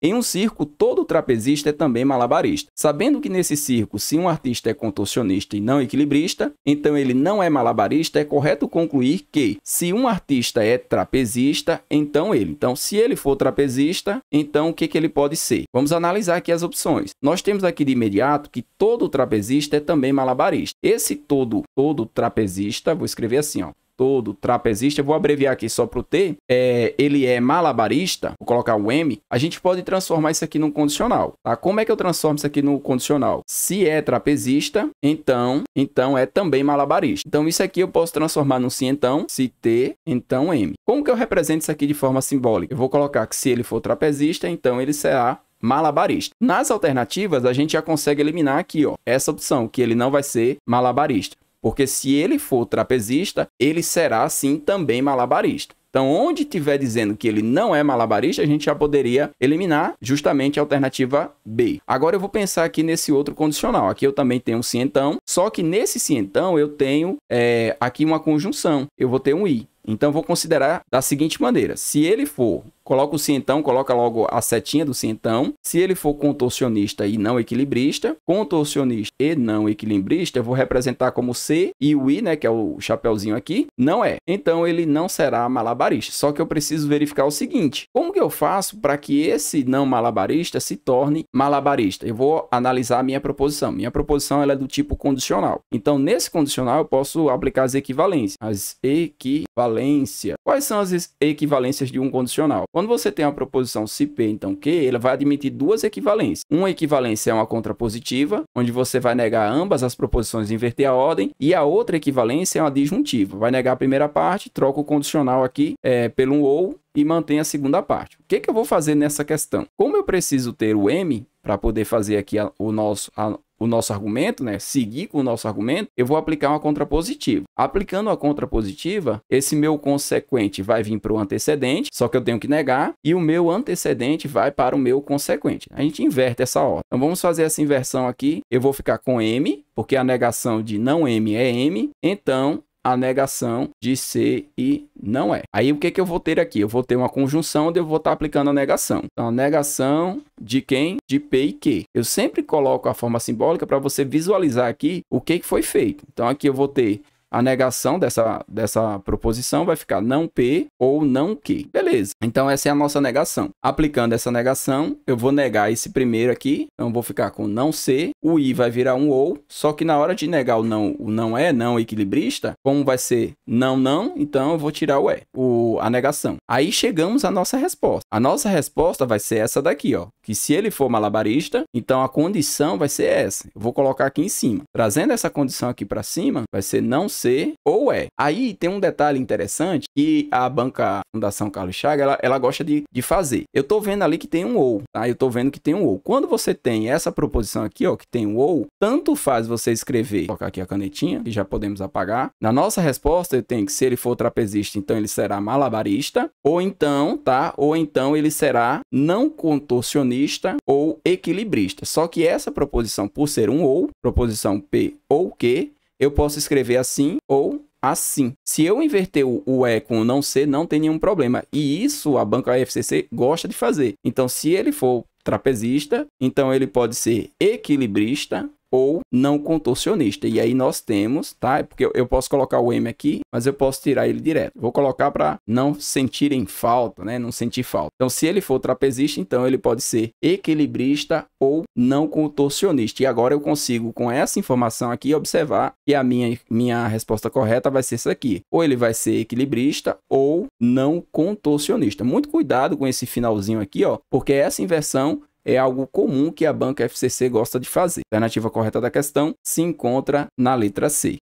Em um circo, todo trapezista é também malabarista. Sabendo que nesse circo, se um artista é contorcionista e não equilibrista, então ele não é malabarista, é correto concluir que se um artista é trapezista, então ele. Então, se ele for trapezista, então o que, que ele pode ser? Vamos analisar aqui as opções. Nós temos aqui de imediato que todo trapezista é também malabarista. Esse todo, todo trapezista, vou escrever assim, ó todo trapezista, eu vou abreviar aqui só para o T, é, ele é malabarista, vou colocar o M, a gente pode transformar isso aqui num condicional, tá? Como é que eu transformo isso aqui no condicional? Se é trapezista, então, então é também malabarista. Então isso aqui eu posso transformar num se então, se T, então M. Como que eu represento isso aqui de forma simbólica? Eu vou colocar que se ele for trapezista, então ele será malabarista. Nas alternativas, a gente já consegue eliminar aqui, ó, essa opção, que ele não vai ser malabarista. Porque se ele for trapezista, ele será sim também malabarista. Então, onde tiver dizendo que ele não é malabarista, a gente já poderia eliminar justamente a alternativa B. Agora eu vou pensar aqui nesse outro condicional. Aqui eu também tenho um cientão, só que nesse cientão eu tenho é, aqui uma conjunção. Eu vou ter um I. Então, vou considerar da seguinte maneira: se ele for Coloca o cientão, coloca logo a setinha do cientão. Se ele for contorcionista e não equilibrista, contorcionista e não equilibrista, eu vou representar como C e o I, né, que é o chapéuzinho aqui, não é. Então ele não será malabarista. Só que eu preciso verificar o seguinte: como que eu faço para que esse não malabarista se torne malabarista? Eu vou analisar a minha proposição. Minha proposição ela é do tipo condicional. Então nesse condicional eu posso aplicar as equivalências, as equivalências. Quais são as equivalências de um condicional? Quando você tem uma proposição se P, então Q, ela vai admitir duas equivalências. Uma equivalência é uma contrapositiva, onde você vai negar ambas as proposições e inverter a ordem, e a outra equivalência é uma disjuntiva. Vai negar a primeira parte, troca o condicional aqui é, pelo um ou, e mantém a segunda parte. O que, que eu vou fazer nessa questão? Como eu preciso ter o M para poder fazer aqui a, o nosso, a, o nosso argumento, né? Seguir com o nosso argumento, eu vou aplicar uma contrapositiva. Aplicando a contrapositiva, esse meu consequente vai vir para o antecedente, só que eu tenho que negar, e o meu antecedente vai para o meu consequente. A gente inverte essa ordem. Então vamos fazer essa inversão aqui. Eu vou ficar com M, porque a negação de não M é M. Então a negação de ser e não é. Aí o que, que eu vou ter aqui? Eu vou ter uma conjunção onde eu vou estar tá aplicando a negação. Então, a negação de quem? De P e Q. Eu sempre coloco a forma simbólica para você visualizar aqui o que, que foi feito. Então, aqui eu vou ter a negação dessa, dessa proposição vai ficar não P ou não Q. Beleza. Então, essa é a nossa negação. Aplicando essa negação, eu vou negar esse primeiro aqui. Então, vou ficar com não C. O I vai virar um ou. Só que na hora de negar o não, o não é, não equilibrista, como vai ser não, não, então eu vou tirar o E, o, a negação. Aí chegamos à nossa resposta. A nossa resposta vai ser essa daqui, ó. Que se ele for malabarista, então a condição vai ser essa. Eu vou colocar aqui em cima. Trazendo essa condição aqui para cima, vai ser não ser ou é. Aí tem um detalhe interessante que a banca Fundação Carlos Chagas ela, ela gosta de, de fazer. Eu tô vendo ali que tem um ou, tá? Eu tô vendo que tem um ou. Quando você tem essa proposição aqui, ó, que tem um ou, tanto faz você escrever, vou colocar aqui a canetinha, que já podemos apagar. Na nossa resposta, eu tenho que se ele for trapezista, então ele será malabarista, ou então, tá? Ou então ele será não contorcionista ou equilibrista. Só que essa proposição, por ser um ou, proposição P ou Q, eu posso escrever assim ou assim. Se eu inverter o E com o não ser, não tem nenhum problema. E isso a banca FCC gosta de fazer. Então, se ele for trapezista, então ele pode ser equilibrista ou não contorcionista. E aí nós temos, tá? É porque eu, posso colocar o M aqui, mas eu posso tirar ele direto. Vou colocar para não sentirem falta, né? Não sentir falta. Então, se ele for trapezista, então ele pode ser equilibrista ou não contorcionista. E agora eu consigo, com essa informação aqui, observar que a minha, minha resposta correta vai ser essa aqui. Ou ele vai ser equilibrista ou não contorcionista. Muito cuidado com esse finalzinho aqui, ó, porque essa inversão é algo comum que a banca FCC gosta de fazer. A alternativa correta da questão se encontra na letra C.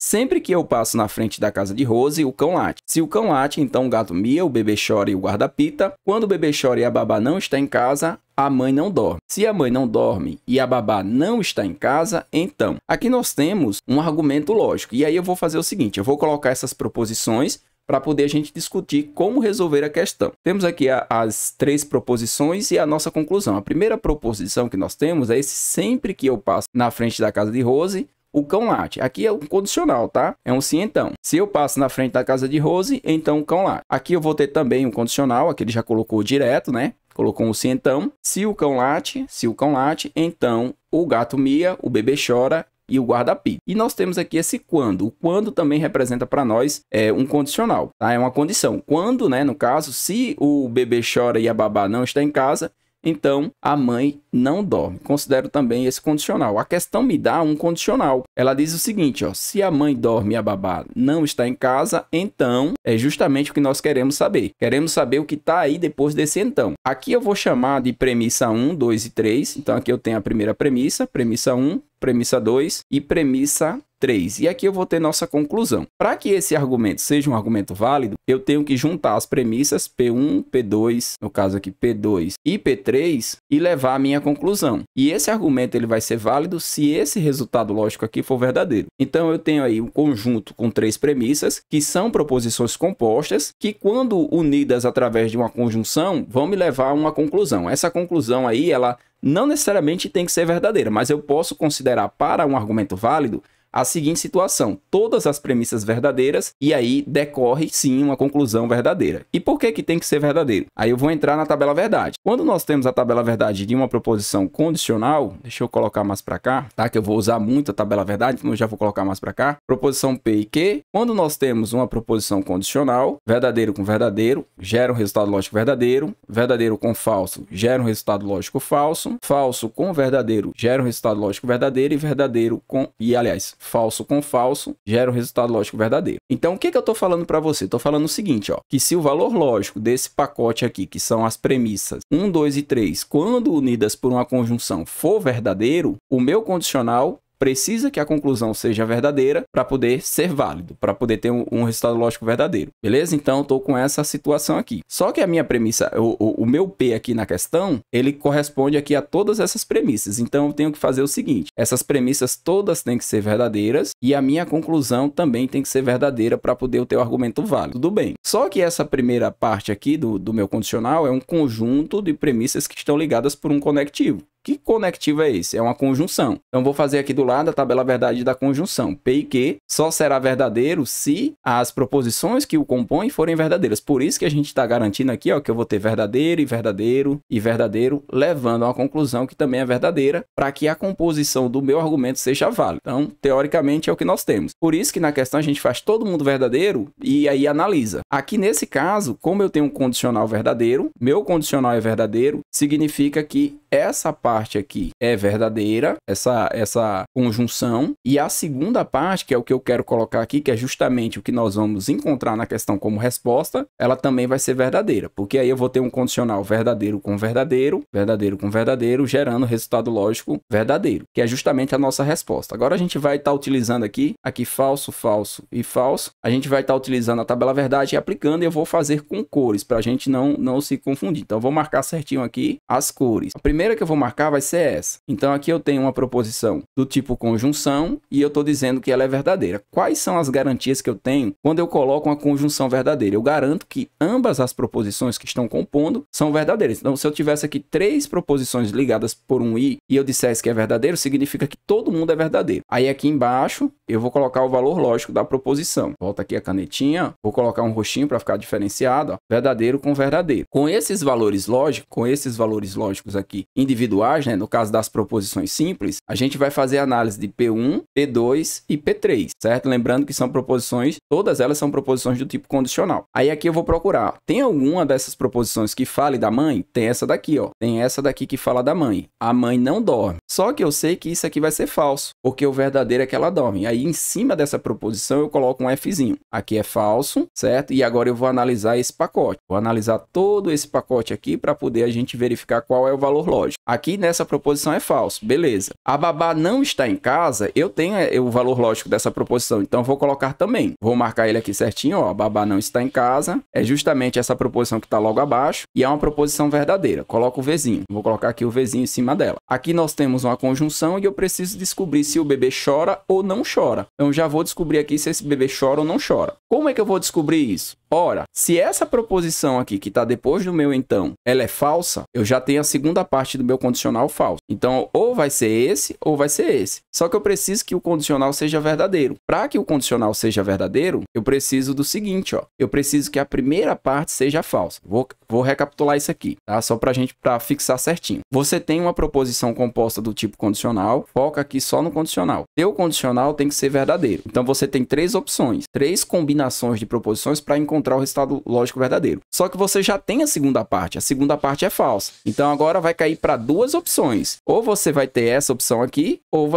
Sempre que eu passo na frente da casa de Rose, o cão late. Se o cão late, então o gato mia, o bebê chora e o guarda-pita. Quando o bebê chora e a babá não está em casa, a mãe não dorme. Se a mãe não dorme e a babá não está em casa, então. Aqui nós temos um argumento lógico. E aí eu vou fazer o seguinte: eu vou colocar essas proposições para poder a gente discutir como resolver a questão. Temos aqui a, as três proposições e a nossa conclusão. A primeira proposição que nós temos é esse sempre que eu passo na frente da casa de Rose, o cão late. Aqui é um condicional, tá? É um sim então. Se eu passo na frente da casa de Rose, então o cão late. Aqui eu vou ter também um condicional, aqui ele já colocou direto, né? Colocou um sim então. Se o cão late, se o cão late, então o gato mia, o bebê chora e o guarda-pito. E nós temos aqui esse quando. O quando também representa para nós é, um condicional, tá? É uma condição. Quando, né, no caso, se o bebê chora e a babá não está em casa, então a mãe não dorme. Considero também esse condicional. A questão me dá um condicional. Ela diz o seguinte, ó, se a mãe dorme e a babá não está em casa, então é justamente o que nós queremos saber. Queremos saber o que está aí depois desse então. Aqui eu vou chamar de premissa 1, 2 e 3. Então aqui eu tenho a primeira premissa, premissa 1, premissa 2 e premissa 3. E aqui eu vou ter nossa conclusão. Para que esse argumento seja um argumento válido, eu tenho que juntar as premissas P1, P2, no caso aqui P2 e P3 e levar a minha conclusão. E esse argumento ele vai ser válido se esse resultado lógico aqui for verdadeiro. Então eu tenho aí um conjunto com três premissas que são proposições compostas que quando unidas através de uma conjunção vão me levar a uma conclusão. Essa conclusão aí ela não necessariamente tem que ser verdadeira, mas eu posso considerar para um argumento válido a seguinte situação: todas as premissas verdadeiras e aí decorre sim uma conclusão verdadeira. E por que que tem que ser verdadeiro? Aí eu vou entrar na tabela verdade. Quando nós temos a tabela verdade de uma proposição condicional, deixa eu colocar mais para cá, tá? Que eu vou usar muito a tabela verdade, então eu já vou colocar mais para cá. Proposição P e Q. Quando nós temos uma proposição condicional, verdadeiro com verdadeiro, gera um resultado lógico verdadeiro, verdadeiro com falso, gera um resultado lógico falso, falso com verdadeiro, gera um resultado lógico verdadeiro e verdadeiro com e aliás, falso com falso gera um resultado lógico verdadeiro. Então, o que, que eu estou falando para você? Estou falando o seguinte, ó, que se o valor lógico desse pacote aqui, que são as premissas 1, 2 e 3, quando unidas por uma conjunção for verdadeiro, o meu condicional precisa que a conclusão seja verdadeira para poder ser válido, para poder ter um, um, resultado lógico verdadeiro. Beleza? Então, estou com essa situação aqui. Só que a minha premissa, o, o, o, meu P aqui na questão, ele corresponde aqui a todas essas premissas. Então, eu tenho que fazer o seguinte, essas premissas todas têm que ser verdadeiras e a minha conclusão também tem que ser verdadeira para poder ter o argumento válido. Tudo bem. Só que essa primeira parte aqui do, do meu condicional é um conjunto de premissas que estão ligadas por um conectivo. Que conectivo é esse? É uma conjunção. Então vou fazer aqui do lado a tabela verdade da conjunção. P e Q só será verdadeiro se as proposições que o compõem forem verdadeiras. Por isso que a gente está garantindo aqui ó, que eu vou ter verdadeiro e verdadeiro e verdadeiro, levando a uma conclusão que também é verdadeira, para que a composição do meu argumento seja válida. Então, teoricamente, é o que nós temos. Por isso que na questão a gente faz todo mundo verdadeiro e aí analisa. Aqui nesse caso, como eu tenho um condicional verdadeiro, meu condicional é verdadeiro, significa que essa parte aqui é verdadeira, essa, essa conjunção. E a segunda parte, que é o que eu quero colocar aqui, que é justamente o que nós vamos encontrar na questão como resposta, ela também vai ser verdadeira, porque aí eu vou ter um condicional verdadeiro com verdadeiro, verdadeiro com verdadeiro, gerando resultado lógico verdadeiro, que é justamente a nossa resposta. Agora a gente vai estar tá utilizando aqui, aqui falso, falso e falso, a gente vai estar tá utilizando a tabela verdade e aplicando, e eu vou fazer com cores, para a gente não, não se confundir. Então, eu vou marcar certinho aqui as cores. A primeira primeira que eu vou marcar vai ser essa. Então aqui eu tenho uma proposição do tipo conjunção e eu estou dizendo que ela é verdadeira. Quais são as garantias que eu tenho quando eu coloco uma conjunção verdadeira? Eu garanto que ambas as proposições que estão compondo são verdadeiras. Então se eu tivesse aqui três proposições ligadas por um i e eu dissesse que é verdadeiro, significa que todo mundo é verdadeiro. Aí aqui embaixo eu vou colocar o valor lógico da proposição. Volta aqui a canetinha, vou colocar um roxinho para ficar diferenciado, ó, verdadeiro com verdadeiro. Com esses valores lógicos, com esses valores lógicos aqui individuais, né, no caso das proposições simples, a gente vai fazer análise de P1, P2 e P3, certo? Lembrando que são proposições, todas elas são proposições do tipo condicional. Aí aqui eu vou procurar, tem alguma dessas proposições que fale da mãe? Tem essa daqui, ó. Tem essa daqui que fala da mãe. A mãe não dorme. Só que eu sei que isso aqui vai ser falso, porque o verdadeiro é que ela dorme. Aí em cima dessa proposição eu coloco um Fzinho. Aqui é falso, certo? E agora eu vou analisar esse pacote. Vou analisar todo esse pacote aqui para poder a gente verificar qual é o valor lógico lógico. Aqui nessa proposição é falso, beleza. A babá não está em casa, eu tenho é, o valor lógico dessa proposição, então vou colocar também. Vou marcar ele aqui certinho, ó, a babá não está em casa, é justamente essa proposição que está logo abaixo, e é uma proposição verdadeira. Coloco o Vzinho, vou colocar aqui o Vzinho em cima dela. Aqui nós temos uma conjunção e eu preciso descobrir se o bebê chora ou não chora. Então já vou descobrir aqui se esse bebê chora ou não chora. Como é que eu vou descobrir isso? Ora, se essa proposição aqui que está depois do meu então, ela é falsa, eu já tenho a segunda parte do meu condicional falso. Então, ou vai ser esse ou vai ser esse. Só que eu preciso que o condicional seja verdadeiro. Para que o condicional seja verdadeiro, eu preciso do seguinte, ó. Eu preciso que a primeira parte seja falsa. Vou, vou recapitular isso aqui, tá? Só para a gente pra fixar certinho. Você tem uma proposição composta do tipo condicional, foca aqui só no condicional. Teu condicional tem que ser verdadeiro. Então, você tem três opções, três combinações de proposições para encontrar encontrar o resultado lógico verdadeiro. Só que você já tem a segunda parte, a segunda parte é falsa. Então agora vai cair para duas opções. Ou você vai ter essa opção aqui, ou,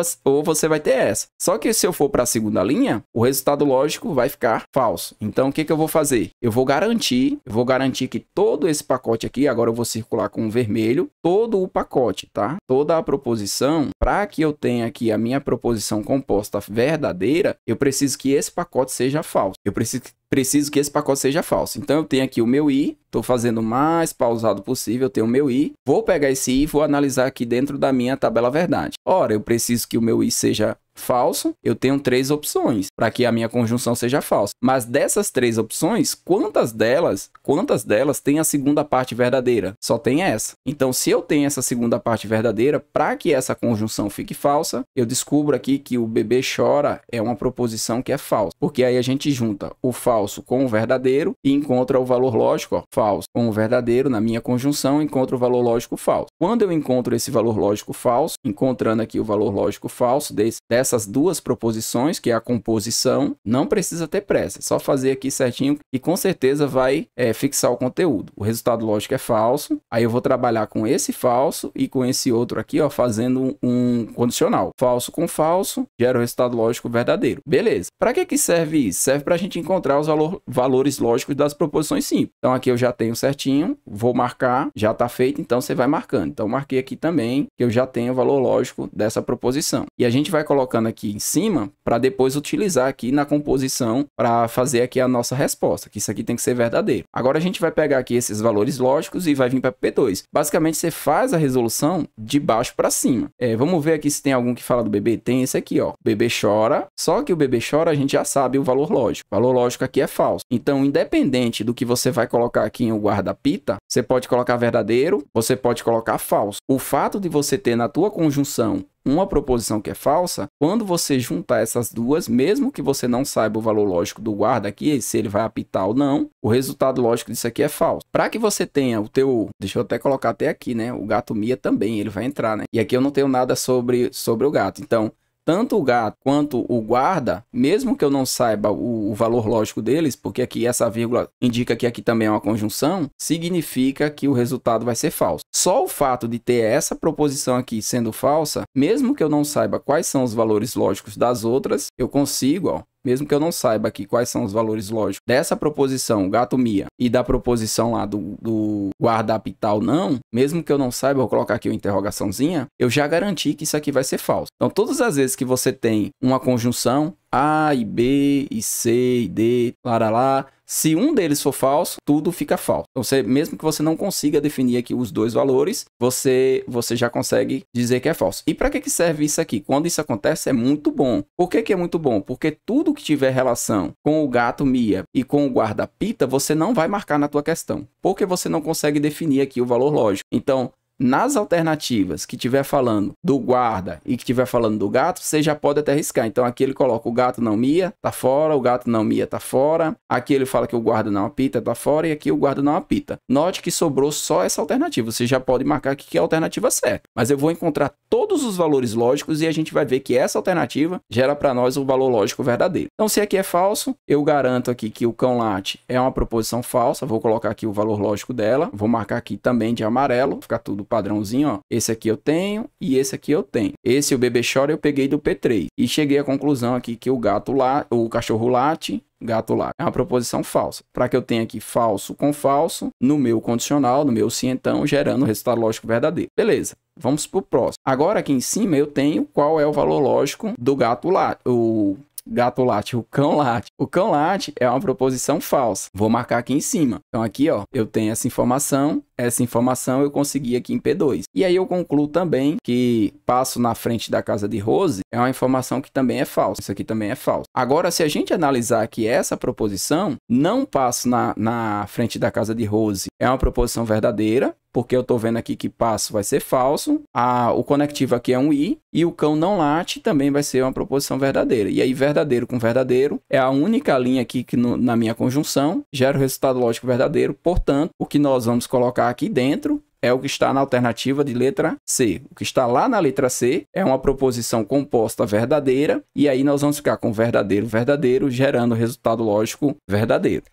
você vai ter essa. Só que se eu for para a segunda linha, o resultado lógico vai ficar falso. Então o que, que eu vou fazer? Eu vou garantir, eu vou garantir que todo esse pacote aqui, agora eu vou circular com vermelho, todo o pacote, tá? Toda a proposição, para que eu tenha aqui a minha proposição composta verdadeira, eu preciso que esse pacote seja falso. Eu preciso preciso que esse pacote seja falso. Então eu tenho aqui o meu i, Estou fazendo o mais pausado possível, tenho o meu i. Vou pegar esse i e vou analisar aqui dentro da minha tabela verdade. Ora, eu preciso que o meu i seja falso, eu tenho três opções para que a minha conjunção seja falsa. Mas dessas três opções, quantas delas, quantas delas tem a segunda parte verdadeira? Só tem essa. Então, se eu tenho essa segunda parte verdadeira, para que essa conjunção fique falsa, eu descubro aqui que o bebê chora é uma proposição que é falsa, porque aí a gente junta o falso com o verdadeiro e encontra o valor lógico, ó, falso com o verdadeiro, na minha conjunção, encontro o valor lógico falso. Quando eu encontro esse valor lógico falso, encontrando aqui o valor lógico falso desse, dessas duas proposições, que é a composição, não precisa ter pressa, é só fazer aqui certinho e com certeza vai é, fixar o conteúdo. O resultado lógico é falso, aí eu vou trabalhar com esse falso e com esse outro aqui, ó, fazendo um condicional. Falso com falso gera o resultado lógico verdadeiro. Beleza. Para que, que serve isso? Serve para a gente encontrar os valor, valores lógicos das proposições simples. Então aqui eu já tenho certinho, vou marcar, já está feito, então você vai marcando. Então marquei aqui também que eu já tenho o valor lógico dessa proposição. E a gente vai colocando aqui em cima para depois utilizar aqui na composição para fazer aqui a nossa resposta, que isso aqui tem que ser verdadeiro. Agora a gente vai pegar aqui esses valores lógicos e vai vir para P2. Basicamente você faz a resolução de baixo para cima. É, vamos ver aqui se tem algum que fala do bebê. Tem esse aqui, ó. O bebê chora. Só que o bebê chora a gente já sabe o valor lógico. O valor lógico aqui é falso. Então, independente do que você vai colocar aqui pouquinho o guarda-pita, você pode colocar verdadeiro, você pode colocar falso. O fato de você ter na tua conjunção uma proposição que é falsa, quando você juntar essas duas, mesmo que você não saiba o valor lógico do guarda aqui, se ele vai apitar ou não, o resultado lógico disso aqui é falso. Para que você tenha o teu, deixa eu até colocar até aqui, né, o gato mia também, ele vai entrar, né? E aqui eu não tenho nada sobre sobre o gato. Então, tanto o gato quanto o guarda, mesmo que eu não saiba o, o, valor lógico deles, porque aqui essa vírgula indica que aqui também é uma conjunção, significa que o resultado vai ser falso. Só o fato de ter essa proposição aqui sendo falsa, mesmo que eu não saiba quais são os valores lógicos das outras, eu consigo ó, mesmo que eu não saiba aqui quais são os valores lógicos dessa proposição gato mia e da proposição lá do, do guarda-apital não, mesmo que eu não saiba, vou colocar aqui uma interrogaçãozinha, eu já garanti que isso aqui vai ser falso. Então, todas as vezes que você tem uma conjunção, a e B e C e D, lá, lá, lá. Se um deles for falso, tudo fica falso. Então, você, mesmo que você não consiga definir aqui os dois valores, você, você já consegue dizer que é falso. E para que, que serve isso aqui? Quando isso acontece, é muito bom. Por que, que é muito bom? Porque tudo que tiver relação com o gato Mia e com o guarda-pita, você não vai marcar na tua questão, porque você não consegue definir aqui o valor lógico. Então, nas alternativas que tiver falando do guarda e que tiver falando do gato, você já pode até arriscar. Então aqui ele coloca o gato não mia, tá fora, o gato não mia, tá fora. Aqui ele fala que o guarda não apita, tá fora e aqui o guarda não apita. Note que sobrou só essa alternativa. Você já pode marcar aqui que é a alternativa certa. Mas eu vou encontrar todos os valores lógicos e a gente vai ver que essa alternativa gera para nós o valor lógico verdadeiro. Então se aqui é falso, eu garanto aqui que o cão late é uma proposição falsa, vou colocar aqui o valor lógico dela, vou marcar aqui também de amarelo, ficar tudo padrãozinho, ó. Esse aqui eu tenho e esse aqui eu tenho. Esse, o bebê chora, eu peguei do P3. E cheguei à conclusão aqui que o gato lá, o cachorro late, gato lá. É uma proposição falsa. Para que eu tenha aqui falso com falso, no meu condicional, no meu cientão, gerando o resultado lógico verdadeiro. Beleza. Vamos para o próximo. Agora aqui em cima eu tenho qual é o valor lógico do gato lá, o gato late, o cão late. O cão late é uma proposição falsa. Vou marcar aqui em cima. Então aqui, ó, eu tenho essa informação essa informação, eu consegui aqui em P2. E aí eu concluo também que passo na frente da casa de Rose é uma informação que também é falsa. Isso aqui também é falso. Agora, se a gente analisar que essa proposição, não passo na, na frente da casa de Rose, é uma proposição verdadeira, porque eu estou vendo aqui que passo vai ser falso, a, o conectivo aqui é um i, e o cão não late também vai ser uma proposição verdadeira. E aí, verdadeiro com verdadeiro é a única linha aqui que no, na minha conjunção gera o resultado lógico verdadeiro, portanto, o que nós vamos colocar aqui dentro é o que está na alternativa de letra C. O que está lá na letra C é uma proposição composta verdadeira, e aí nós vamos ficar com verdadeiro, verdadeiro, gerando o resultado lógico verdadeiro.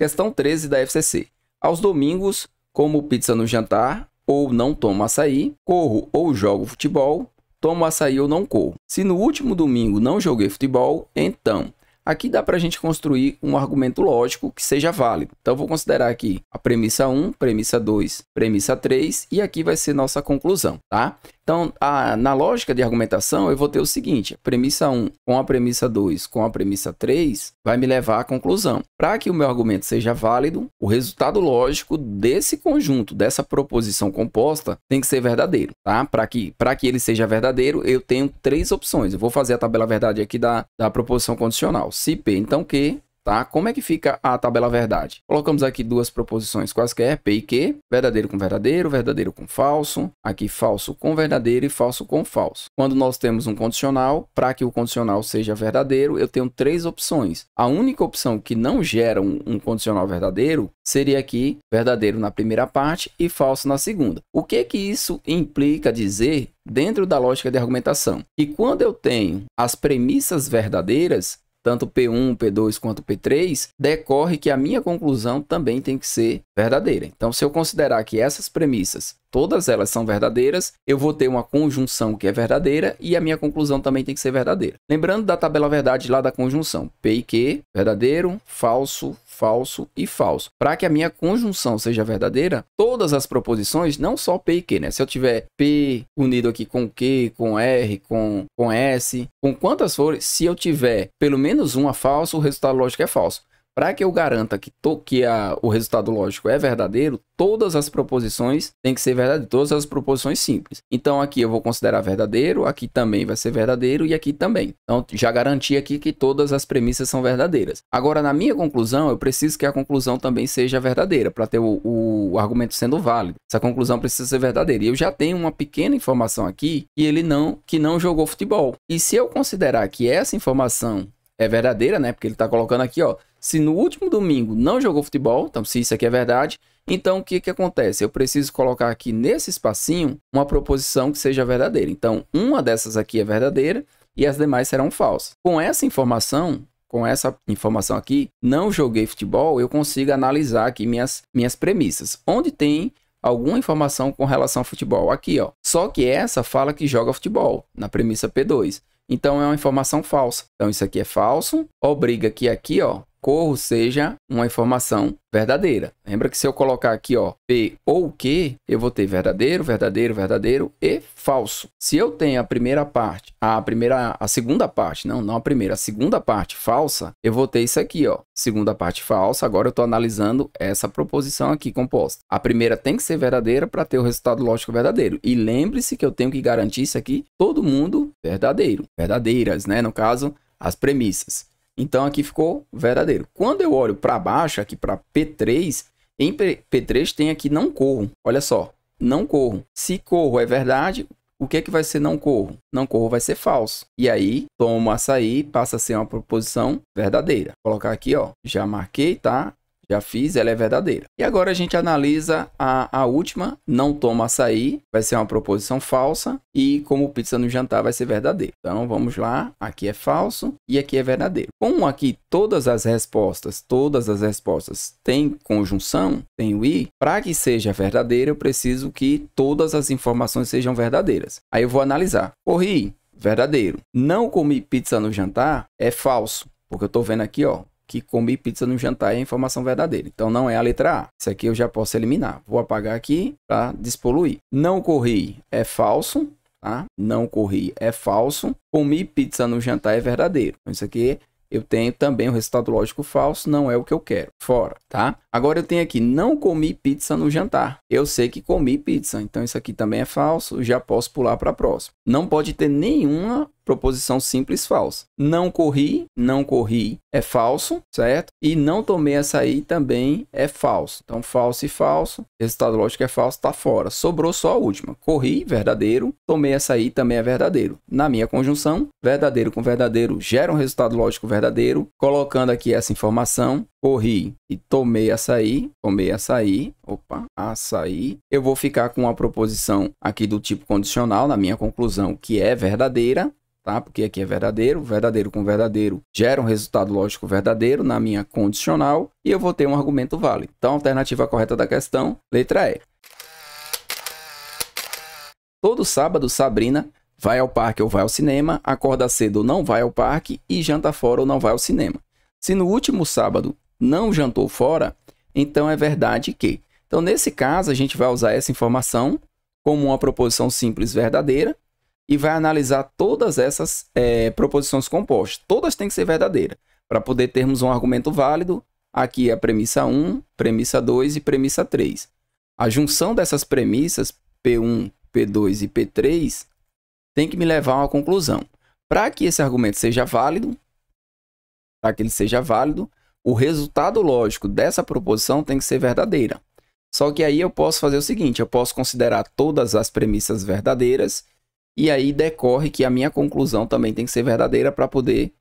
Questão 13 da FCC. Aos domingos, como pizza no jantar, ou não tomo açaí, corro ou jogo futebol, tomo açaí ou não corro. Se no último domingo não joguei futebol, então Aqui dá para a gente construir um argumento lógico que seja válido. Então, vou considerar aqui a premissa 1, premissa 2, premissa 3 e aqui vai ser nossa conclusão, tá? Então, a, na lógica de argumentação, eu vou ter o seguinte: premissa 1 com a premissa 2 com a premissa 3 vai me levar à conclusão. Para que o meu argumento seja válido, o resultado lógico desse conjunto, dessa proposição composta, tem que ser verdadeiro, tá? Para que, que ele seja verdadeiro, eu tenho três opções. Eu vou fazer a tabela verdade aqui da, da proposição condicional. Se P, então Q, tá? Como é que fica a tabela verdade? Colocamos aqui duas proposições quaisquer, P e Q, verdadeiro com verdadeiro, verdadeiro com falso, aqui falso com verdadeiro e falso com falso. Quando nós temos um condicional, para que o condicional seja verdadeiro, eu tenho três opções. A única opção que não gera um, um condicional verdadeiro seria aqui verdadeiro na primeira parte e falso na segunda. O que que isso implica dizer dentro da lógica de argumentação? E quando eu tenho as premissas verdadeiras, tanto P1, P2 quanto P3, decorre que a minha conclusão também tem que ser verdadeira. Então, se eu considerar que essas premissas, todas elas são verdadeiras, eu vou ter uma conjunção que é verdadeira e a minha conclusão também tem que ser verdadeira. Lembrando da tabela verdade lá da conjunção, P e Q, verdadeiro, falso, falso e falso. Para que a minha conjunção seja verdadeira, todas as proposições, não só P e Q, né? Se eu tiver P unido aqui com Q, com R, com, com S, com quantas forem, se eu tiver pelo menos uma falsa, o resultado lógico é falso. Para que eu garanta que, to, que a, o resultado lógico é verdadeiro, todas as proposições têm que ser verdadeiras, todas as proposições simples. Então aqui eu vou considerar verdadeiro, aqui também vai ser verdadeiro e aqui também. Então já garanti aqui que todas as premissas são verdadeiras. Agora na minha conclusão, eu preciso que a conclusão também seja verdadeira para ter o, o, argumento sendo válido. Essa conclusão precisa ser verdadeira. E eu já tenho uma pequena informação aqui que ele não que não jogou futebol. E se eu considerar que essa informação é verdadeira, né? Porque ele está colocando aqui, ó, se no último domingo não jogou futebol, então se isso aqui é verdade, então o que, que acontece? Eu preciso colocar aqui nesse espacinho uma proposição que seja verdadeira. Então, uma dessas aqui é verdadeira e as demais serão falsas. Com essa informação, com essa informação aqui, não joguei futebol, eu consigo analisar aqui minhas, minhas premissas. Onde tem alguma informação com relação ao futebol? Aqui, ó. Só que essa fala que joga futebol, na premissa P2. Então é uma informação falsa. Então isso aqui é falso. Obriga que aqui, ó, socorro seja uma informação verdadeira. Lembra que se eu colocar aqui, ó, P ou Q, eu vou ter verdadeiro, verdadeiro, verdadeiro e falso. Se eu tenho a primeira parte, a primeira, a segunda parte, não, não a primeira, a segunda parte falsa, eu vou ter isso aqui, ó, segunda parte falsa. Agora eu estou analisando essa proposição aqui composta. A primeira tem que ser verdadeira para ter o resultado lógico verdadeiro. E lembre-se que eu tenho que garantir isso aqui, todo mundo verdadeiro, verdadeiras, né, no caso, as premissas. Então aqui ficou verdadeiro. Quando eu olho para baixo, aqui para P3, em P3 tem aqui não corro. Olha só, não corro. Se corro é verdade, o que, é que vai ser não corro? Não corro vai ser falso. E aí, tomo açaí, passa a ser uma proposição verdadeira. Vou colocar aqui, ó. Já marquei, tá? já fiz, ela é verdadeira. E agora a gente analisa a, a última, não toma açaí, vai ser uma proposição falsa, e como pizza no jantar vai ser verdadeiro. Então vamos lá, aqui é falso e aqui é verdadeiro. Como aqui todas as respostas, todas as respostas têm conjunção, tem o i, para que seja verdadeiro eu preciso que todas as informações sejam verdadeiras. Aí eu vou analisar. Corri, verdadeiro. Não comi pizza no jantar é falso. Porque eu estou vendo aqui, ó, que comi pizza no jantar é informação verdadeira. Então não é a letra A. Isso aqui eu já posso eliminar. Vou apagar aqui para despoluir. Não corri é falso. Tá? Não corri é falso. Comi pizza no jantar é verdadeiro. Então, isso aqui eu tenho também o resultado lógico falso, não é o que eu quero. Fora, tá? Agora eu tenho aqui, não comi pizza no jantar. Eu sei que comi pizza, então isso aqui também é falso, já posso pular para a próxima. Não pode ter nenhuma proposição simples falsa. Não corri, não corri é falso, certo? E não tomei açaí também é falso. Então, falso e falso, resultado lógico é falso, está fora. Sobrou só a última. Corri, verdadeiro. Tomei açaí também é verdadeiro. Na minha conjunção, verdadeiro com verdadeiro gera um resultado lógico verdadeiro. Colocando aqui essa informação, corri e tomei açaí, tomei açaí, opa, açaí. Eu vou ficar com uma proposição aqui do tipo condicional na minha conclusão, que é verdadeira tá? Porque aqui é verdadeiro, verdadeiro com verdadeiro gera um resultado lógico verdadeiro na minha condicional e eu vou ter um argumento válido. Então, a alternativa correta da questão, letra E. Todo sábado, Sabrina vai ao parque ou vai ao cinema, acorda cedo ou não vai ao parque e janta fora ou não vai ao cinema. Se no último sábado não jantou fora, então é verdade que. Então, nesse caso, a gente vai usar essa informação como uma proposição simples verdadeira e vai analisar todas essas é, proposições compostas. Todas têm que ser verdadeiras, para poder termos um argumento válido. Aqui é a premissa 1, premissa 2 e premissa 3. A junção dessas premissas, P1, P2 e P3, tem que me levar a uma conclusão. Para que esse argumento seja válido, para que ele seja válido, o resultado lógico dessa proposição tem que ser verdadeira. Só que aí eu posso fazer o seguinte, eu posso considerar todas as premissas verdadeiras e aí decorre que a minha conclusão também tem que ser verdadeira para poder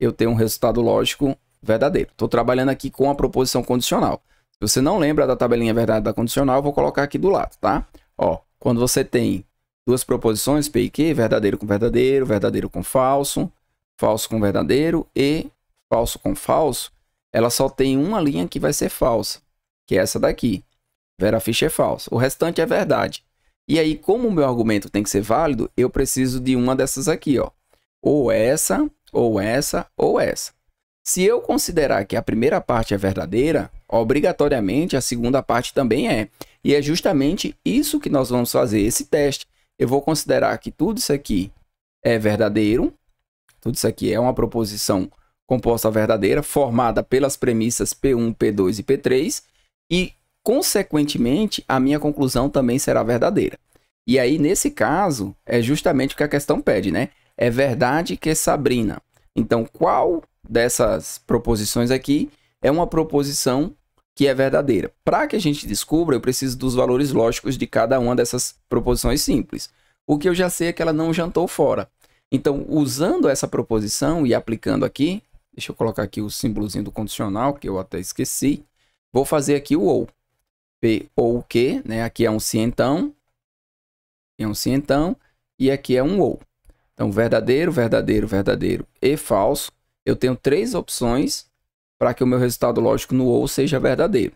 eu ter um resultado lógico verdadeiro. Estou trabalhando aqui com a proposição condicional. Se você não lembra da tabelinha verdade da condicional, eu vou colocar aqui do lado, tá? Ó, quando você tem duas proposições, P e Q, verdadeiro com verdadeiro, verdadeiro com falso, falso com verdadeiro e falso com falso, ela só tem uma linha que vai ser falsa, que é essa daqui. Vera Fischer é falsa. O restante é verdade. E aí, como o meu argumento tem que ser válido, eu preciso de uma dessas aqui, ó. Ou essa, ou essa, ou essa. Se eu considerar que a primeira parte é verdadeira, obrigatoriamente a segunda parte também é. E é justamente isso que nós vamos fazer esse teste. Eu vou considerar que tudo isso aqui é verdadeiro, tudo isso aqui é uma proposição composta verdadeira formada pelas premissas P1, P2 e P3 e consequentemente, a minha conclusão também será verdadeira. E aí, nesse caso, é justamente o que a questão pede, né? É verdade que Sabrina. Então, qual dessas proposições aqui é uma proposição que é verdadeira? Para que a gente descubra, eu preciso dos valores lógicos de cada uma dessas proposições simples. O que eu já sei é que ela não jantou fora. Então, usando essa proposição e aplicando aqui, deixa eu colocar aqui o símbolozinho do condicional, que eu até esqueci, vou fazer aqui o ou. P ou Q, né? Aqui é um cientão, é um cientão, e aqui é um ou. Então, verdadeiro, verdadeiro, verdadeiro e falso. Eu tenho três opções para que o meu resultado lógico no ou seja verdadeiro.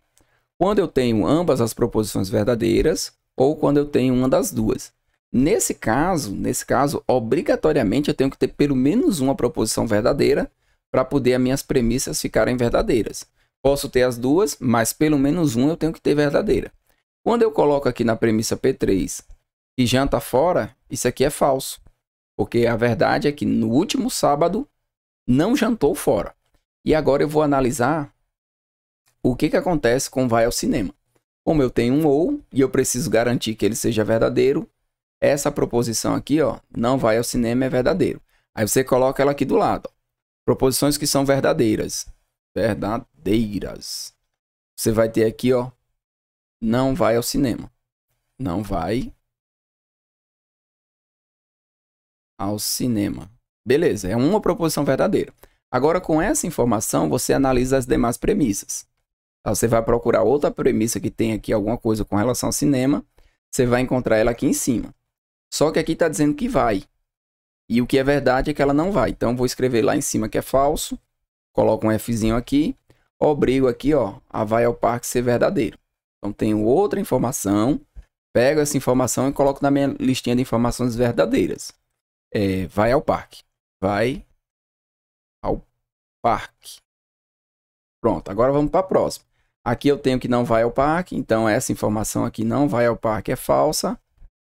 Quando eu tenho ambas as proposições verdadeiras ou quando eu tenho uma das duas. Nesse caso, nesse caso, obrigatoriamente eu tenho que ter pelo menos uma proposição verdadeira para poder as minhas premissas ficarem verdadeiras. Posso ter as duas, mas pelo menos uma eu tenho que ter verdadeira. Quando eu coloco aqui na premissa P3 e janta tá fora, isso aqui é falso. Porque a verdade é que no último sábado não jantou fora. E agora eu vou analisar o que, que acontece com vai ao cinema. Como eu tenho um ou e eu preciso garantir que ele seja verdadeiro, essa proposição aqui, ó, não vai ao cinema é verdadeiro. Aí você coloca ela aqui do lado. Ó. Proposições que são verdadeiras verdadeiras. Você vai ter aqui, ó. Não vai ao cinema. Não vai ao cinema. Beleza, é uma proposição verdadeira. Agora, com essa informação, você analisa as demais premissas. Tá, você vai procurar outra premissa que tem aqui alguma coisa com relação ao cinema. Você vai encontrar ela aqui em cima. Só que aqui está dizendo que vai. E o que é verdade é que ela não vai. Então, vou escrever lá em cima que é falso coloco um Fzinho aqui, obrigo aqui, ó, a vai ao parque ser verdadeiro. Então tenho outra informação, pego essa informação e coloco na minha listinha de informações verdadeiras. É, vai ao parque. Vai ao parque. Pronto, agora vamos para a próxima. Aqui eu tenho que não vai ao parque, então essa informação aqui não vai ao parque é falsa,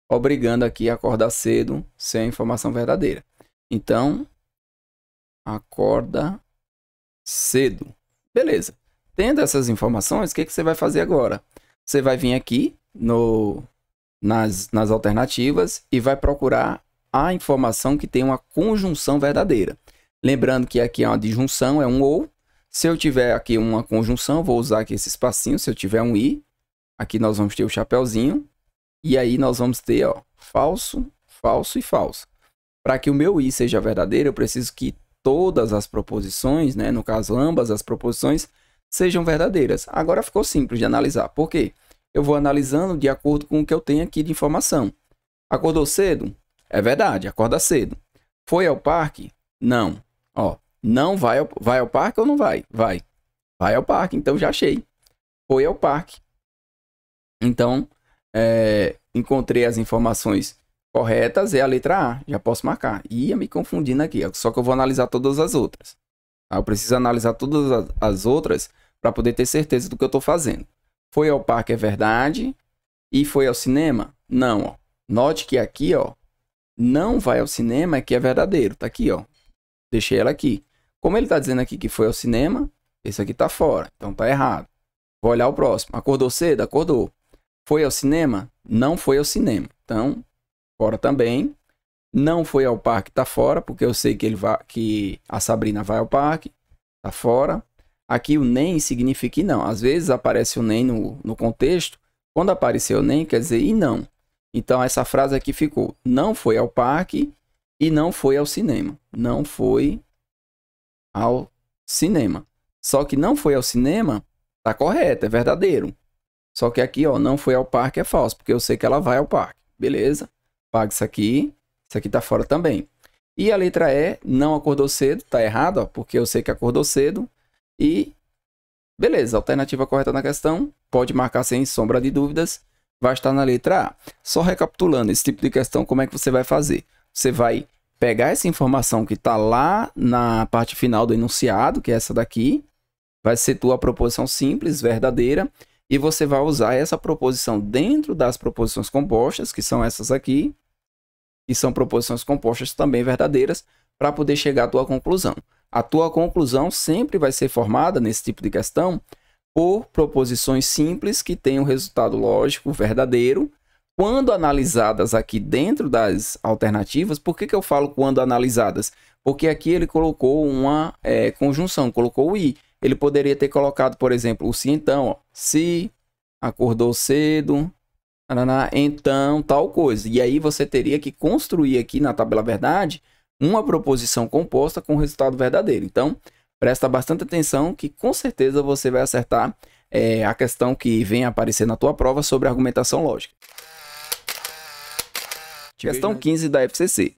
obrigando aqui a acordar cedo sem informação verdadeira. Então, acorda cedo. Beleza. Tendo essas informações, o que, que você vai fazer agora? Você vai vir aqui no, nas, nas alternativas e vai procurar a informação que tem uma conjunção verdadeira. Lembrando que aqui é uma disjunção, é um ou. Se eu tiver aqui uma conjunção, vou usar aqui esse espacinho. Se eu tiver um i, aqui nós vamos ter o chapéuzinho. E aí nós vamos ter ó, falso, falso e falso. Para que o meu i seja verdadeiro, eu preciso que todas as proposições, né, no caso ambas as proposições, sejam verdadeiras. Agora ficou simples de analisar. Por quê? Eu vou analisando de acordo com o que eu tenho aqui de informação. Acordou cedo? É verdade, acorda cedo. Foi ao parque? Não. Ó, não vai ao, vai ao parque ou não vai? Vai. Vai ao parque, então já achei. Foi ao parque. Então, é, encontrei as informações corretas é a letra A. Já posso marcar. Ia me confundindo aqui, só que eu vou analisar todas as outras. Tá? Eu preciso analisar todas as outras para poder ter certeza do que eu estou fazendo. Foi ao parque, é verdade. E foi ao cinema? Não, ó. Note que aqui, ó, não vai ao cinema é que é verdadeiro. está aqui, ó. Deixei ela aqui. Como ele está dizendo aqui que foi ao cinema, esse aqui está fora. Então está errado. Vou olhar o próximo. Acordou cedo? Acordou. Foi ao cinema? Não foi ao cinema. Então, fora também. Não foi ao parque, tá fora, porque eu sei que ele vai, que a Sabrina vai ao parque, tá fora. Aqui o nem significa e não. Às vezes aparece o nem no, no contexto. Quando apareceu nem, quer dizer e não. Então essa frase aqui ficou: não foi ao parque e não foi ao cinema. Não foi ao cinema. Só que não foi ao cinema, tá correto, é verdadeiro. Só que aqui, ó, não foi ao parque é falso, porque eu sei que ela vai ao parque. Beleza? paga isso aqui, isso aqui tá fora também. E a letra E, não acordou cedo, tá errado, ó, porque eu sei que acordou cedo. E beleza, alternativa correta na questão, pode marcar sem sombra de dúvidas, vai estar na letra A. Só recapitulando, esse tipo de questão, como é que você vai fazer? Você vai pegar essa informação que está lá na parte final do enunciado, que é essa daqui, vai ser tua proposição simples, verdadeira, e você vai usar essa proposição dentro das proposições compostas, que são essas aqui, que são proposições compostas também verdadeiras, para poder chegar à tua conclusão. A tua conclusão sempre vai ser formada, nesse tipo de questão, por proposições simples que têm um resultado lógico verdadeiro. Quando analisadas aqui dentro das alternativas, por que, que eu falo quando analisadas? Porque aqui ele colocou uma é, conjunção, colocou o i. Ele poderia ter colocado, por exemplo, o se então, ó, se acordou cedo, então tal coisa. E aí você teria que construir aqui na tabela verdade uma proposição composta com o resultado verdadeiro. Então, presta bastante atenção que com certeza você vai acertar é, a questão que vem aparecer na tua prova sobre argumentação lógica. Questão 15 da FCC.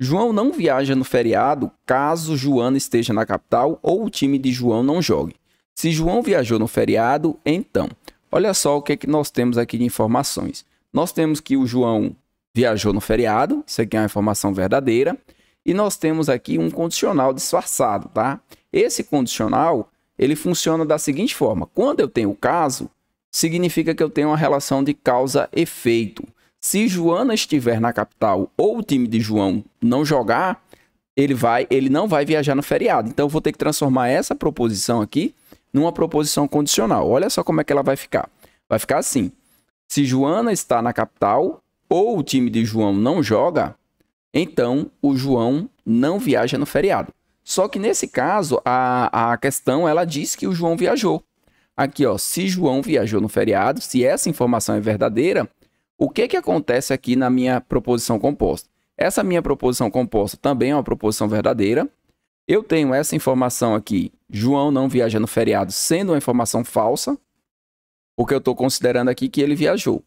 João não viaja no feriado caso Joana esteja na capital ou o time de João não jogue. Se João viajou no feriado, então Olha só o que, é que nós temos aqui de informações. Nós temos que o João viajou no feriado, isso aqui é uma informação verdadeira. E nós temos aqui um condicional disfarçado, tá? Esse condicional, ele funciona da seguinte forma. Quando eu tenho o caso, significa que eu tenho uma relação de causa-efeito. Se Joana estiver na capital ou o time de João não jogar, ele, vai, ele não vai viajar no feriado. Então, eu vou ter que transformar essa proposição aqui numa proposição condicional. Olha só como é que ela vai ficar. Vai ficar assim: se Joana está na capital ou o time de João não joga, então o João não viaja no feriado. Só que nesse caso, a, a questão ela diz que o João viajou. Aqui, ó, se João viajou no feriado, se essa informação é verdadeira, o que, que acontece aqui na minha proposição composta? Essa minha proposição composta também é uma proposição verdadeira, eu tenho essa informação aqui, João não viaja no feriado, sendo uma informação falsa, porque eu estou considerando aqui que ele viajou.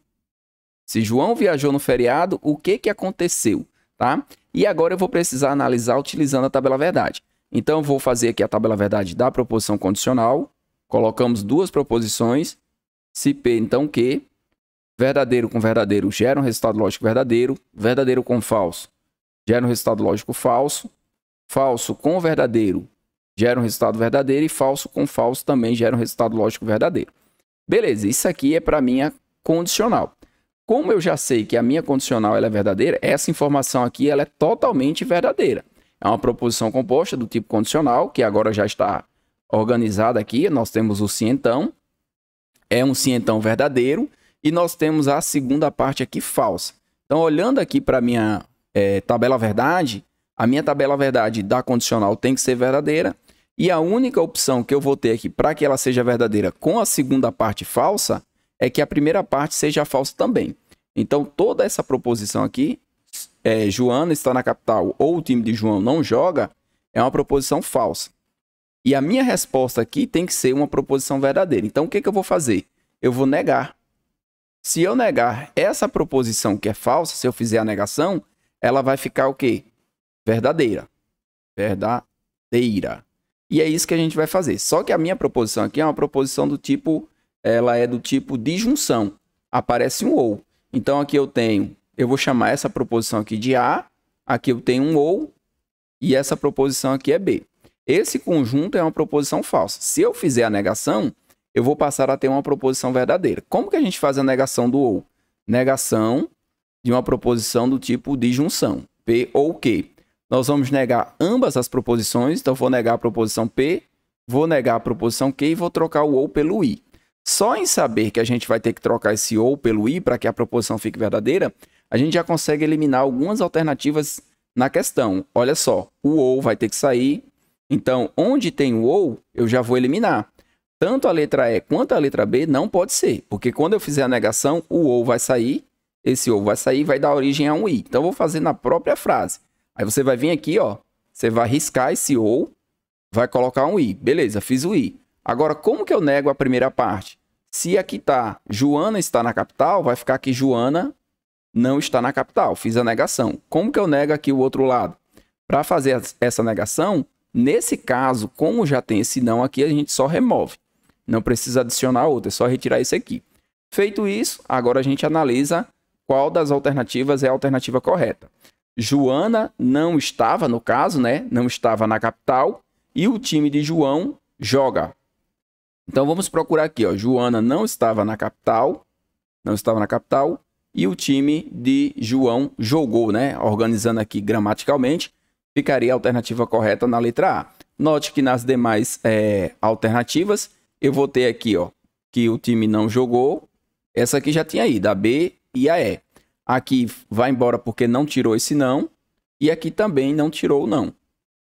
Se João viajou no feriado, o que, que aconteceu? Tá? E agora eu vou precisar analisar utilizando a tabela verdade. Então eu vou fazer aqui a tabela verdade da proposição condicional. Colocamos duas proposições. Se P, então Q. Verdadeiro com verdadeiro gera um resultado lógico verdadeiro. Verdadeiro com falso gera um resultado lógico falso falso com verdadeiro gera um resultado verdadeiro e falso com falso também gera um resultado lógico verdadeiro. Beleza, isso aqui é para minha condicional. Como eu já sei que a minha condicional ela é verdadeira, essa informação aqui ela é totalmente verdadeira. É uma proposição composta do tipo condicional, que agora já está organizada aqui. Nós temos o cientão, é um cientão verdadeiro, e nós temos a segunda parte aqui falsa. Então, olhando aqui para a minha é, tabela verdade, a minha tabela verdade da condicional tem que ser verdadeira. E a única opção que eu vou ter aqui para que ela seja verdadeira com a segunda parte falsa é que a primeira parte seja falsa também. Então, toda essa proposição aqui, é, Joana está na capital ou o time de João não joga, é uma proposição falsa. E a minha resposta aqui tem que ser uma proposição verdadeira. Então, o que, é que eu vou fazer? Eu vou negar. Se eu negar essa proposição que é falsa, se eu fizer a negação, ela vai ficar o quê? verdadeira. Verdadeira. E é isso que a gente vai fazer. Só que a minha proposição aqui é uma proposição do tipo, ela é do tipo disjunção. Aparece um ou. Então aqui eu tenho, eu vou chamar essa proposição aqui de A, aqui eu tenho um ou, e essa proposição aqui é B. Esse conjunto é uma proposição falsa. Se eu fizer a negação, eu vou passar a ter uma proposição verdadeira. Como que a gente faz a negação do ou? Negação de uma proposição do tipo disjunção, P ou Q. Nós vamos negar ambas as proposições, então vou negar a proposição P, vou negar a proposição Q e vou trocar o ou pelo i. Só em saber que a gente vai ter que trocar esse ou pelo i para que a proposição fique verdadeira, a gente já consegue eliminar algumas alternativas na questão. Olha só, o ou vai ter que sair, então onde tem o ou, eu já vou eliminar. Tanto a letra E quanto a letra B não pode ser, porque quando eu fizer a negação, o ou vai sair, esse ou vai sair vai dar origem a um i. Então vou fazer na própria frase. Aí você vai vir aqui, ó. Você vai riscar esse ou, vai colocar um i. Beleza, fiz o i. Agora, como que eu nego a primeira parte? Se aqui tá Joana está na capital, vai ficar aqui Joana não está na capital. Fiz a negação. Como que eu nego aqui o outro lado? Para fazer essa negação, nesse caso, como já tem esse não aqui, a gente só remove. Não precisa adicionar outro, é só retirar esse aqui. Feito isso, agora a gente analisa qual das alternativas é a alternativa correta. Joana não estava, no caso, né? Não estava na capital. E o time de João joga. Então vamos procurar aqui, ó. Joana não estava na capital. Não estava na capital. E o time de João jogou, né? Organizando aqui gramaticalmente, ficaria a alternativa correta na letra A. Note que nas demais é, alternativas, eu vou ter aqui, ó, que o time não jogou. Essa aqui já tinha ido, a B e a E. Aqui vai embora porque não tirou esse não. E aqui também não tirou o não.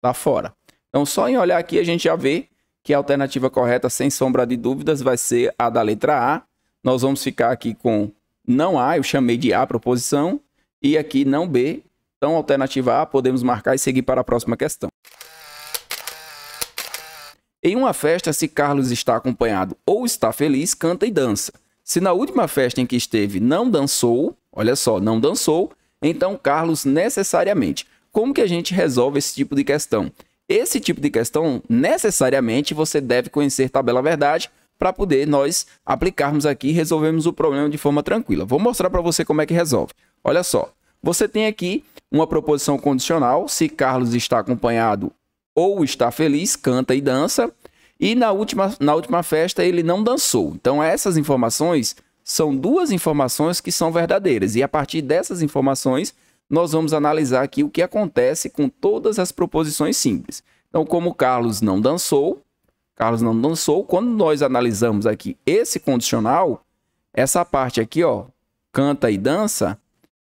Tá fora. Então, só em olhar aqui, a gente já vê que a alternativa correta, sem sombra de dúvidas, vai ser a da letra A. Nós vamos ficar aqui com não A, eu chamei de A a proposição, e aqui não B. Então, alternativa A, podemos marcar e seguir para a próxima questão. Em uma festa, se Carlos está acompanhado ou está feliz, canta e dança. Se na última festa em que esteve não dançou, Olha só, não dançou, então Carlos necessariamente. Como que a gente resolve esse tipo de questão? Esse tipo de questão, necessariamente, você deve conhecer tabela verdade para poder nós aplicarmos aqui e resolvermos o problema de forma tranquila. Vou mostrar para você como é que resolve. Olha só, você tem aqui uma proposição condicional, se Carlos está acompanhado ou está feliz, canta e dança, e na última, na última festa ele não dançou. Então essas informações são duas informações que são verdadeiras. E a partir dessas informações, nós vamos analisar aqui o que acontece com todas as proposições simples. Então, como Carlos não dançou, Carlos não dançou, quando nós analisamos aqui esse condicional, essa parte aqui, ó, canta e dança,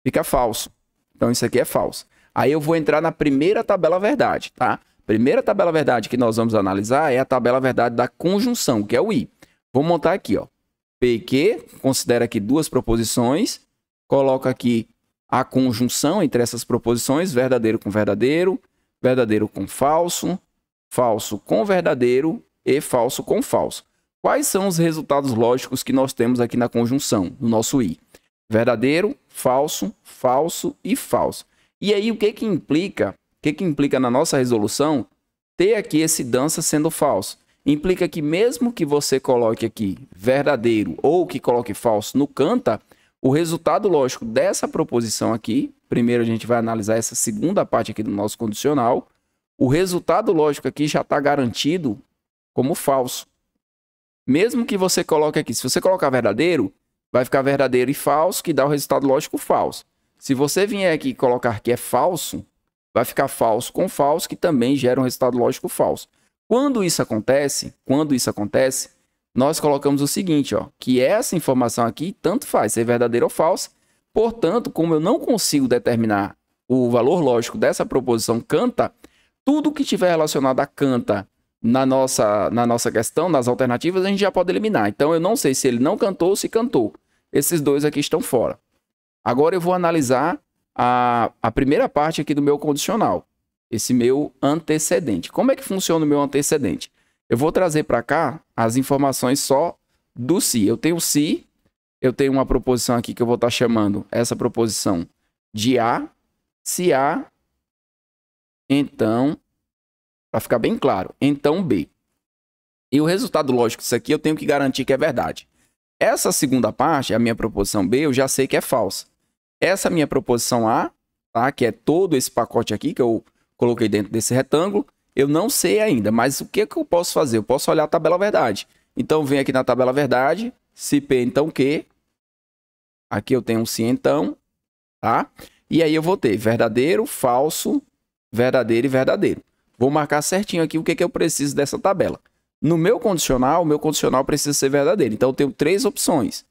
fica falso. Então, isso aqui é falso. Aí eu vou entrar na primeira tabela verdade, tá? Primeira tabela verdade que nós vamos analisar é a tabela verdade da conjunção, que é o i. Vou montar aqui, ó pq considera aqui duas proposições, coloca aqui a conjunção entre essas proposições, verdadeiro com verdadeiro, verdadeiro com falso, falso com verdadeiro e falso com falso. Quais são os resultados lógicos que nós temos aqui na conjunção, no nosso I? Verdadeiro, falso, falso e falso. E aí o que que implica? O que que implica na nossa resolução ter aqui esse dança sendo falso? implica que mesmo que você coloque aqui verdadeiro ou que coloque falso no canta, o resultado lógico dessa proposição aqui, primeiro a gente vai analisar essa segunda parte aqui do nosso condicional, o resultado lógico aqui já está garantido como falso. Mesmo que você coloque aqui, se você colocar verdadeiro, vai ficar verdadeiro e falso, que dá o resultado lógico falso. Se você vier aqui e colocar que é falso, vai ficar falso com falso, que também gera um resultado lógico falso. Quando isso acontece, quando isso acontece, nós colocamos o seguinte, ó, que essa informação aqui tanto faz ser verdadeira ou falsa. Portanto, como eu não consigo determinar o valor lógico dessa proposição canta, tudo que tiver relacionado a canta na nossa, na nossa questão, nas alternativas, a gente já pode eliminar. Então, eu não sei se ele não cantou ou se cantou. Esses dois aqui estão fora. Agora eu vou analisar a, a primeira parte aqui do meu condicional esse meu antecedente. Como é que funciona o meu antecedente? Eu vou trazer para cá as informações só do se. Eu tenho se, eu tenho uma proposição aqui que eu vou estar tá chamando essa proposição de A. Se A, então, para ficar bem claro, então B. E o resultado lógico disso aqui eu tenho que garantir que é verdade. Essa segunda parte, a minha proposição B, eu já sei que é falsa. Essa minha proposição A, tá? que é todo esse pacote aqui que eu coloquei dentro desse retângulo. Eu não sei ainda, mas o que, é que eu posso fazer? Eu posso olhar a tabela verdade. Então, vem aqui na tabela verdade, se P então Q. Aqui eu tenho um se então, tá? E aí eu vou ter verdadeiro, falso, verdadeiro e verdadeiro. Vou marcar certinho aqui o que, é que eu preciso dessa tabela. No meu condicional, o meu condicional precisa ser verdadeiro. Então, eu tenho três opções.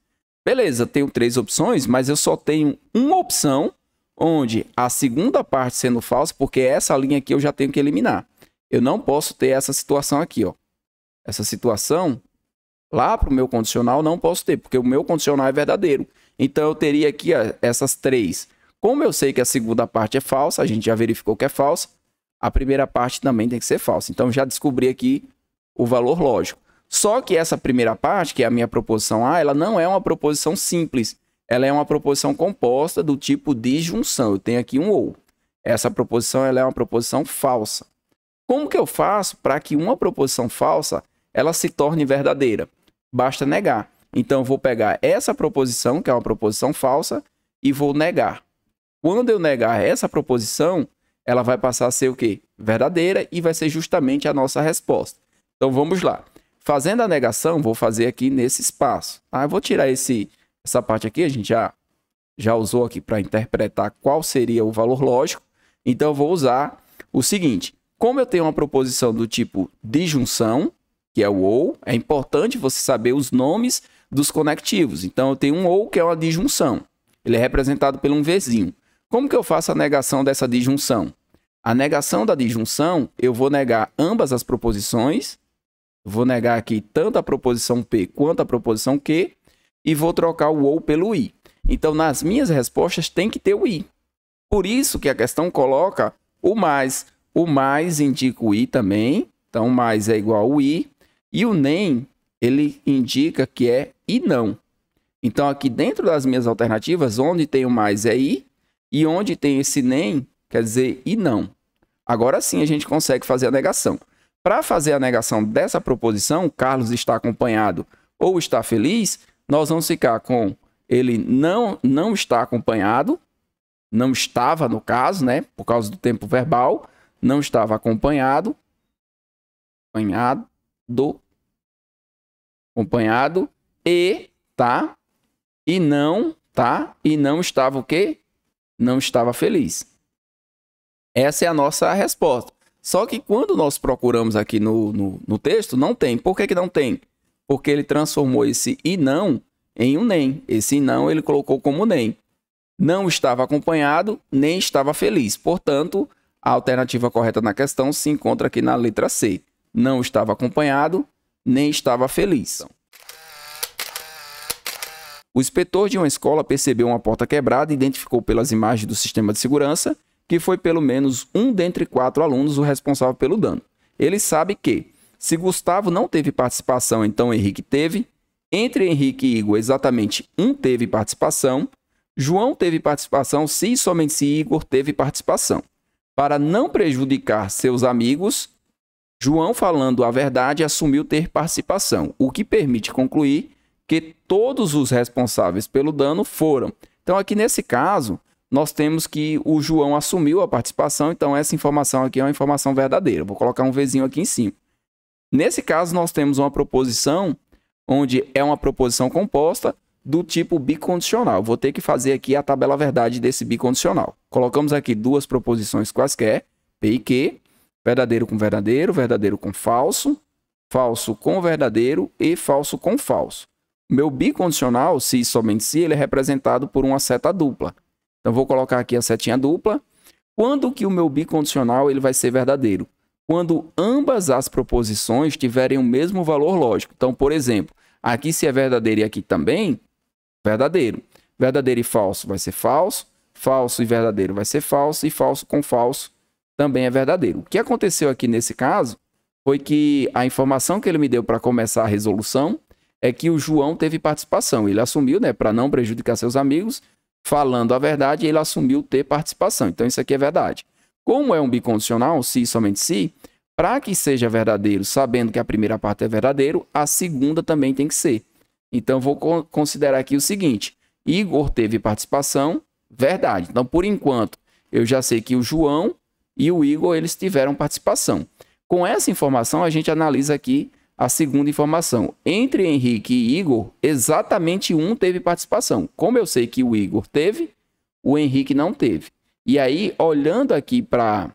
Beleza, tenho três opções, mas eu só tenho uma opção onde a segunda parte sendo falsa, porque essa linha aqui eu já tenho que eliminar. Eu não posso ter essa situação aqui, ó. Essa situação lá para o meu condicional não posso ter, porque o meu condicional é verdadeiro. Então eu teria aqui ó, essas três. Como eu sei que a segunda parte é falsa, a gente já verificou que é falsa, a primeira parte também tem que ser falsa. Então já descobri aqui o valor lógico. Só que essa primeira parte, que é a minha proposição A, ela não é uma proposição simples ela é uma proposição composta do tipo de junção. Eu tenho aqui um ou. Essa proposição ela é uma proposição falsa. Como que eu faço para que uma proposição falsa ela se torne verdadeira? Basta negar. Então eu vou pegar essa proposição, que é uma proposição falsa, e vou negar. Quando eu negar essa proposição, ela vai passar a ser o quê? Verdadeira e vai ser justamente a nossa resposta. Então vamos lá. Fazendo a negação, vou fazer aqui nesse espaço. Ah, Eu vou tirar esse essa parte aqui a gente já, já usou aqui para interpretar qual seria o valor lógico. Então, eu vou usar o seguinte. Como eu tenho uma proposição do tipo disjunção, que é o ou, é importante você saber os nomes dos conectivos. Então, eu tenho um ou que é uma disjunção. Ele é representado por um Vzinho. Como que eu faço a negação dessa disjunção? A negação da disjunção, eu vou negar ambas as proposições. Vou negar aqui tanto a proposição P quanto a proposição Q e vou trocar o ou pelo i. Então, nas minhas respostas tem que ter o i. Por isso que a questão coloca o mais. O mais indica o i também, então mais é igual ao i. E o nem, ele indica que é e não. Então, aqui dentro das minhas alternativas, onde tem o mais é i, e onde tem esse nem, quer dizer e não. Agora sim a gente consegue fazer a negação. Para fazer a negação dessa proposição, Carlos está acompanhado ou está feliz, nós vamos ficar com ele não não está acompanhado, não estava no caso, né? Por causa do tempo verbal, não estava acompanhado, acompanhado, acompanhado e tá e não tá e não estava o quê? Não estava feliz. Essa é a nossa resposta. Só que quando nós procuramos aqui no, no, no texto, não tem. Por que, que não tem? porque ele transformou esse e não em um nem. Esse não ele colocou como nem. Não estava acompanhado, nem estava feliz. Portanto, a alternativa correta na questão se encontra aqui na letra C. Não estava acompanhado, nem estava feliz. O inspetor de uma escola percebeu uma porta quebrada e identificou pelas imagens do sistema de segurança que foi pelo menos um dentre quatro alunos o responsável pelo dano. Ele sabe que se Gustavo não teve participação, então Henrique teve. Entre Henrique e Igor, exatamente um teve participação. João teve participação se e somente se Igor teve participação. Para não prejudicar seus amigos, João, falando a verdade, assumiu ter participação, o que permite concluir que todos os responsáveis pelo dano foram. Então, aqui nesse caso, nós temos que o João assumiu a participação, então essa informação aqui é uma informação verdadeira. Vou colocar um Vzinho aqui em cima. Nesse caso, nós temos uma proposição onde é uma proposição composta do tipo bicondicional. Vou ter que fazer aqui a tabela verdade desse bicondicional. Colocamos aqui duas proposições quaisquer, P e Q, verdadeiro com verdadeiro, verdadeiro com falso, falso com verdadeiro e falso com falso. Meu bicondicional, se somente se, ele é representado por uma seta dupla. Então, vou colocar aqui a setinha dupla. Quando que o meu bicondicional ele vai ser verdadeiro? quando ambas as proposições tiverem o mesmo valor lógico. Então, por exemplo, aqui se é verdadeiro e aqui também, verdadeiro. Verdadeiro e falso vai ser falso, falso e verdadeiro vai ser falso, e falso com falso também é verdadeiro. O que aconteceu aqui nesse caso foi que a informação que ele me deu para começar a resolução é que o João teve participação. Ele assumiu, né, para não prejudicar seus amigos, falando a verdade, ele assumiu ter participação. Então isso aqui é verdade. Como é um bicondicional, se e somente se, para que seja verdadeiro, sabendo que a primeira parte é verdadeiro, a segunda também tem que ser. Então, vou considerar aqui o seguinte: Igor teve participação, verdade. Então, por enquanto, eu já sei que o João e o Igor eles tiveram participação. Com essa informação, a gente analisa aqui a segunda informação. Entre Henrique e Igor, exatamente um teve participação. Como eu sei que o Igor teve, o Henrique não teve. E aí, olhando aqui para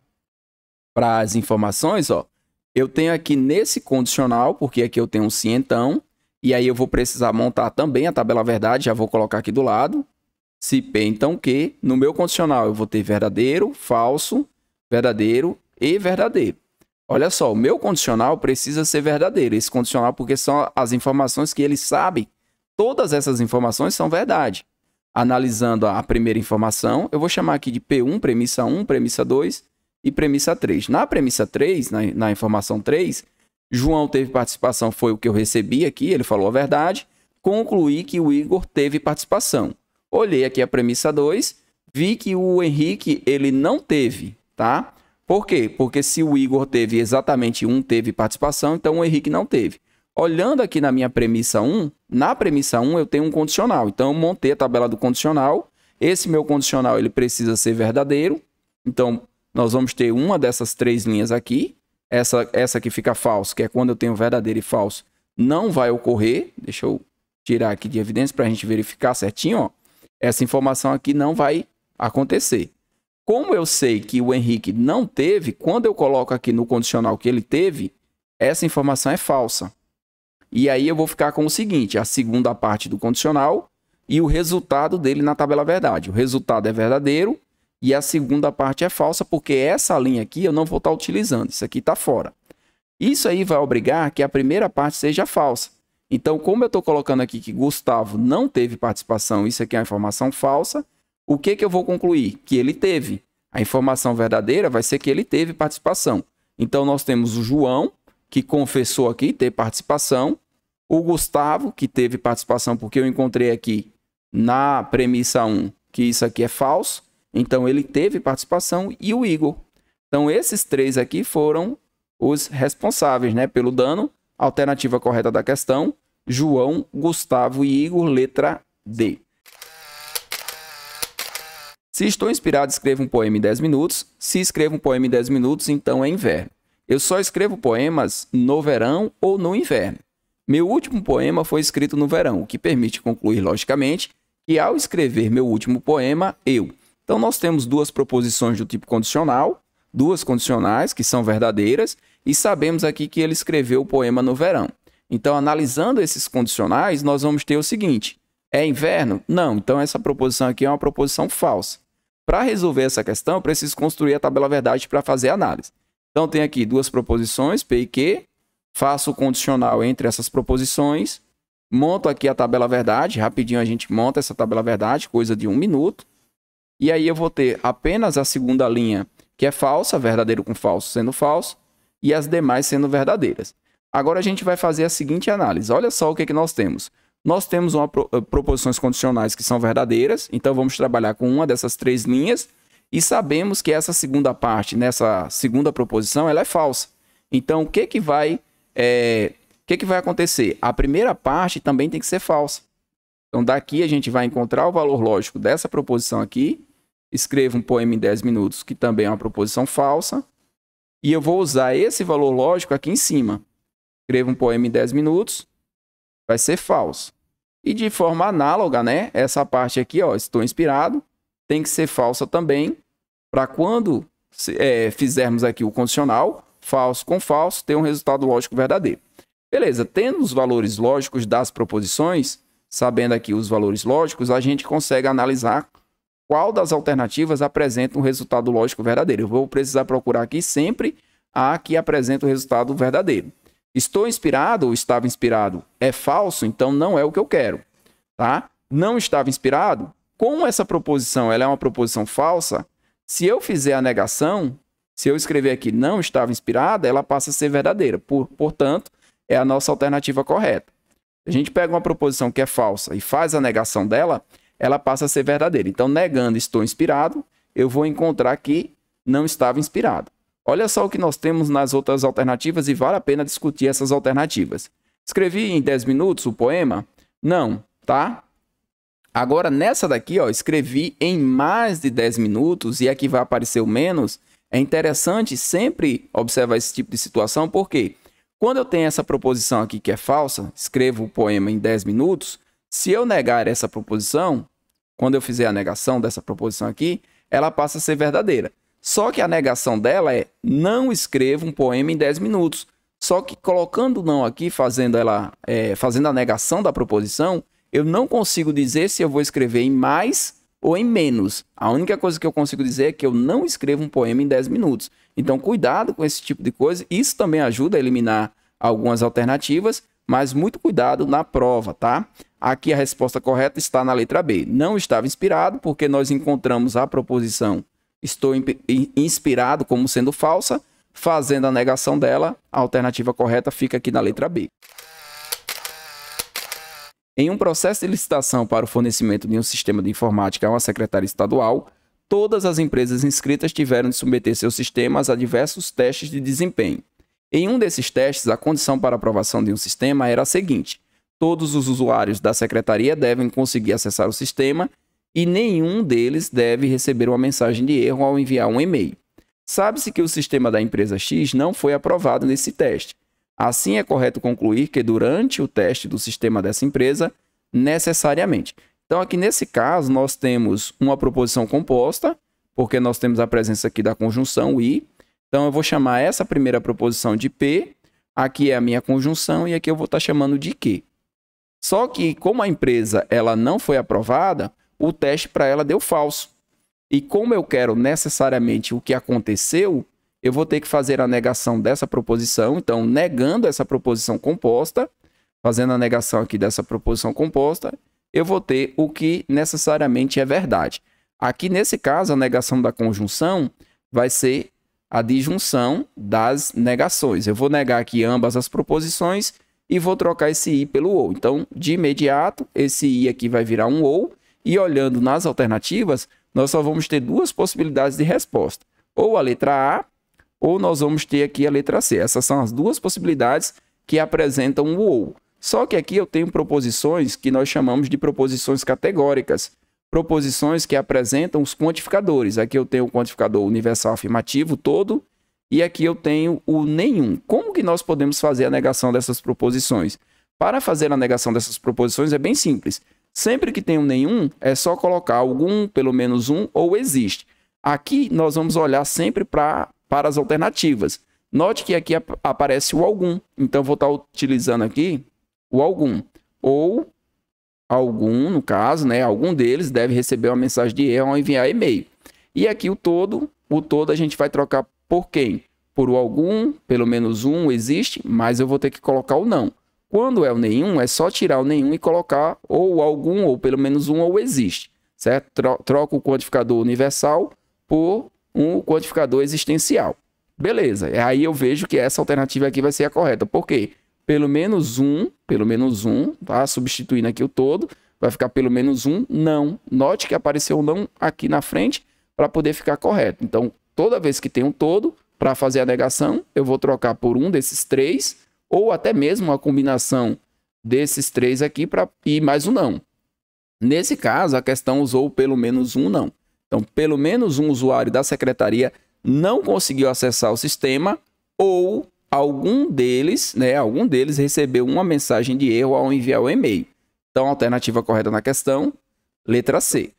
as informações, ó, eu tenho aqui nesse condicional, porque aqui eu tenho um sim então, e aí eu vou precisar montar também a tabela verdade, já vou colocar aqui do lado. Se P, então Q. No meu condicional eu vou ter verdadeiro, falso, verdadeiro e verdadeiro. Olha só, o meu condicional precisa ser verdadeiro. Esse condicional porque são as informações que ele sabe. Todas essas informações são verdade analisando a primeira informação, eu vou chamar aqui de P1, premissa 1, premissa 2 e premissa 3. Na premissa 3, na, na informação 3, João teve participação, foi o que eu recebi aqui, ele falou a verdade. Concluí que o Igor teve participação. Olhei aqui a premissa 2, vi que o Henrique ele não teve, tá? Por quê? Porque se o Igor teve exatamente um teve participação, então o Henrique não teve. Olhando aqui na minha premissa 1, na premissa 1 eu tenho um condicional. Então eu montei a tabela do condicional. Esse meu condicional ele precisa ser verdadeiro. Então nós vamos ter uma dessas três linhas aqui. Essa, essa que fica falso, que é quando eu tenho verdadeiro e falso, não vai ocorrer. Deixa eu tirar aqui de evidência para a gente verificar certinho. Ó. Essa informação aqui não vai acontecer. Como eu sei que o Henrique não teve, quando eu coloco aqui no condicional que ele teve, essa informação é falsa. E aí eu vou ficar com o seguinte, a segunda parte do condicional e o resultado dele na tabela verdade. O resultado é verdadeiro e a segunda parte é falsa, porque essa linha aqui eu não vou estar tá utilizando, isso aqui está fora. Isso aí vai obrigar que a primeira parte seja falsa. Então, como eu estou colocando aqui que Gustavo não teve participação, isso aqui é uma informação falsa, o que, que eu vou concluir? Que ele teve. A informação verdadeira vai ser que ele teve participação. Então, nós temos o João, que confessou aqui ter participação, o Gustavo, que teve participação porque eu encontrei aqui na premissa 1 que isso aqui é falso, então ele teve participação, e o Igor. Então esses três aqui foram os responsáveis né, pelo dano. Alternativa correta da questão, João, Gustavo e Igor, letra D. Se estou inspirado, escreva um poema em 10 minutos. Se escreva um poema em 10 minutos, então é inverno. Eu só escrevo poemas no verão ou no inverno. Meu último poema foi escrito no verão, o que permite concluir, logicamente, que ao escrever meu último poema, eu. Então nós temos duas proposições do tipo condicional, duas condicionais que são verdadeiras, e sabemos aqui que ele escreveu o poema no verão. Então, analisando esses condicionais, nós vamos ter o seguinte: é inverno? Não, então essa proposição aqui é uma proposição falsa. Para resolver essa questão, eu preciso construir a tabela verdade para fazer a análise. Então tem aqui duas proposições, P e Q. Faço o condicional entre essas proposições. Monto aqui a tabela verdade. Rapidinho a gente monta essa tabela verdade, coisa de um minuto. E aí eu vou ter apenas a segunda linha que é falsa, verdadeiro com falso sendo falso, e as demais sendo verdadeiras. Agora a gente vai fazer a seguinte análise. Olha só o que, é que nós temos. Nós temos uma pro, eh, proposições condicionais que são verdadeiras, então vamos trabalhar com uma dessas três linhas e sabemos que essa segunda parte, nessa segunda proposição, ela é falsa. Então, o que, que vai é, o que, que vai acontecer? A primeira parte também tem que ser falsa. Então, daqui a gente vai encontrar o valor lógico dessa proposição aqui. Escreva um poema em 10 minutos, que também é uma proposição falsa. E eu vou usar esse valor lógico aqui em cima. Escreva um poema em 10 minutos, vai ser falso. E de forma análoga, né? Essa parte aqui, ó, estou inspirado, tem que ser falsa também, para quando é, fizermos aqui o condicional, falso com falso, ter um resultado lógico verdadeiro. Beleza, tendo os valores lógicos das proposições, sabendo aqui os valores lógicos, a gente consegue analisar qual das alternativas apresenta um resultado lógico verdadeiro. Eu vou precisar procurar aqui sempre a que apresenta o resultado verdadeiro. Estou inspirado ou estava inspirado é falso, então não é o que eu quero, tá? Não estava inspirado com essa proposição, ela é uma proposição falsa, se eu fizer a negação, se eu escrever aqui não estava inspirada, ela passa a ser verdadeira. Por, portanto, é a nossa alternativa correta. A gente pega uma proposição que é falsa e faz a negação dela, ela passa a ser verdadeira. Então, negando estou inspirado, eu vou encontrar que não estava inspirado. Olha só o que nós temos nas outras alternativas e vale a pena discutir essas alternativas. Escrevi em 10 minutos o poema? Não, tá? Agora, nessa daqui, ó, escrevi em mais de 10 minutos e aqui vai aparecer o menos. É interessante sempre observar esse tipo de situação, porque quando eu tenho essa proposição aqui que é falsa, escrevo o poema em 10 minutos, se eu negar essa proposição, quando eu fizer a negação dessa proposição aqui, ela passa a ser verdadeira. Só que a negação dela é não escrevo um poema em 10 minutos. Só que colocando não aqui, fazendo ela, é, fazendo a negação da proposição, eu não consigo dizer se eu vou escrever em mais ou em menos. A única coisa que eu consigo dizer é que eu não escrevo um poema em 10 minutos. Então, cuidado com esse tipo de coisa. Isso também ajuda a eliminar algumas alternativas, mas muito cuidado na prova, tá? Aqui a resposta correta está na letra B. Não estava inspirado, porque nós encontramos a proposição estou inspirado como sendo falsa, fazendo a negação dela, a alternativa correta fica aqui na letra B. Em um processo de licitação para o fornecimento de um sistema de informática a uma secretária estadual, todas as empresas inscritas tiveram de submeter seus sistemas a diversos testes de desempenho. Em um desses testes, a condição para aprovação de um sistema era a seguinte: todos os usuários da secretaria devem conseguir acessar o sistema e nenhum deles deve receber uma mensagem de erro ao enviar um e-mail. Sabe-se que o sistema da empresa X não foi aprovado nesse teste, Assim, é correto concluir que durante o teste do sistema dessa empresa, necessariamente. Então, aqui nesse caso, nós temos uma proposição composta, porque nós temos a presença aqui da conjunção I. Então, eu vou chamar essa primeira proposição de P, aqui é a minha conjunção e aqui eu vou estar chamando de Q. Só que, como a empresa ela não foi aprovada, o teste para ela deu falso. E como eu quero necessariamente o que aconteceu, eu vou ter que fazer a negação dessa proposição. Então, negando essa proposição composta, fazendo a negação aqui dessa proposição composta, eu vou ter o que necessariamente é verdade. Aqui, nesse caso, a negação da conjunção vai ser a disjunção das negações. Eu vou negar aqui ambas as proposições e vou trocar esse i pelo ou. Então, de imediato, esse i aqui vai virar um ou. E olhando nas alternativas, nós só vamos ter duas possibilidades de resposta. Ou a letra A, ou nós vamos ter aqui a letra C. Essas são as duas possibilidades que apresentam o ou. Só que aqui eu tenho proposições que nós chamamos de proposições categóricas, proposições que apresentam os quantificadores. Aqui eu tenho o quantificador universal afirmativo todo e aqui eu tenho o nenhum. Como que nós podemos fazer a negação dessas proposições? Para fazer a negação dessas proposições é bem simples. Sempre que tem um nenhum, é só colocar algum, pelo menos um, ou existe. Aqui nós vamos olhar sempre para para as alternativas. Note que aqui ap aparece o algum, então vou estar utilizando aqui o algum. Ou algum, no caso, né, algum deles deve receber uma mensagem de erro ao enviar e-mail. E aqui o todo, o todo a gente vai trocar por quem? Por o algum, pelo menos um existe, mas eu vou ter que colocar o não. Quando é o nenhum, é só tirar o nenhum e colocar ou algum, ou pelo menos um, ou existe. Certo? Troca o quantificador universal por um quantificador existencial. Beleza, é aí eu vejo que essa alternativa aqui vai ser a correta. Por quê? Pelo menos um, pelo menos um, tá? Substituindo aqui o todo, vai ficar pelo menos um não. Note que apareceu um não aqui na frente para poder ficar correto. Então, toda vez que tem um todo, para fazer a negação, eu vou trocar por um desses três, ou até mesmo a combinação desses três aqui para e mais um não. Nesse caso, a questão usou pelo menos um não. Então, pelo menos um usuário da secretaria não conseguiu acessar o sistema ou algum deles, né, algum deles recebeu uma mensagem de erro ao enviar o e-mail. Então, a alternativa correta na questão, letra C.